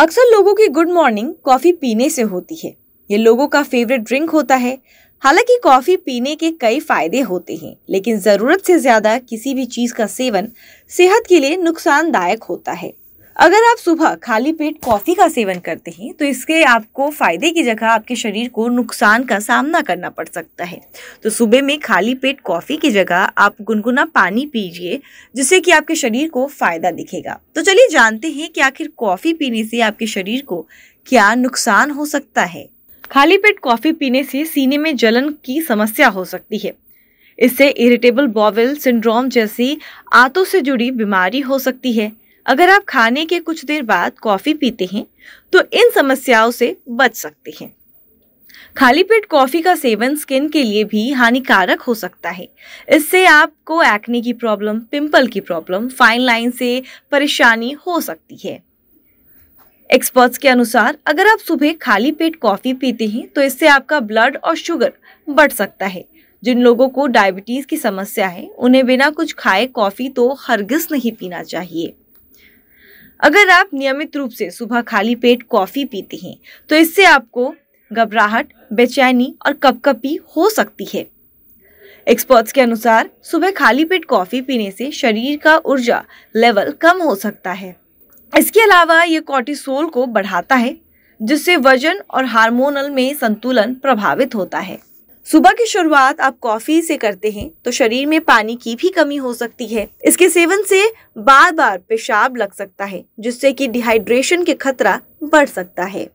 अक्सर लोगों की गुड मॉर्निंग कॉफी पीने से होती है ये लोगों का फेवरेट ड्रिंक होता है हालांकि कॉफी पीने के कई फायदे होते हैं लेकिन जरूरत से ज्यादा किसी भी चीज का सेवन सेहत के लिए नुकसानदायक होता है अगर आप सुबह खाली पेट कॉफ़ी का सेवन करते हैं तो इसके आपको फ़ायदे की जगह आपके शरीर को नुकसान का सामना करना पड़ सकता है तो सुबह में खाली पेट कॉफ़ी की जगह आप गुनगुना पानी पीजिए जिससे कि आपके शरीर को फ़ायदा दिखेगा तो चलिए जानते हैं कि आखिर कॉफ़ी पीने से आपके शरीर को क्या नुकसान हो सकता है खाली पेट कॉफ़ी पीने से सीने में जलन की समस्या हो सकती है इससे इरिटेबल बॉवेल सिंड्रोम जैसी आंतों से जुड़ी बीमारी हो सकती है अगर आप खाने के कुछ देर बाद कॉफ़ी पीते हैं तो इन समस्याओं से बच सकते हैं खाली पेट कॉफ़ी का सेवन स्किन के लिए भी हानिकारक हो सकता है इससे आपको एक्ने की प्रॉब्लम पिंपल की प्रॉब्लम फाइन लाइन से परेशानी हो सकती है एक्सपर्ट्स के अनुसार अगर आप सुबह खाली पेट कॉफ़ी पीते हैं तो इससे आपका ब्लड और शुगर बढ़ सकता है जिन लोगों को डायबिटीज़ की समस्या है उन्हें बिना कुछ खाए कॉफ़ी तो हरगिज नहीं पीना चाहिए अगर आप नियमित रूप से सुबह खाली पेट कॉफ़ी पीते हैं तो इससे आपको घबराहट बेचैनी और कपकपी हो सकती है एक्सपर्ट्स के अनुसार सुबह खाली पेट कॉफ़ी पीने से शरीर का ऊर्जा लेवल कम हो सकता है इसके अलावा ये कॉर्टिसोल को बढ़ाता है जिससे वजन और हार्मोनल में संतुलन प्रभावित होता है सुबह की शुरुआत आप कॉफी से करते हैं तो शरीर में पानी की भी कमी हो सकती है इसके सेवन से बार बार पेशाब लग सकता है जिससे कि डिहाइड्रेशन के खतरा बढ़ सकता है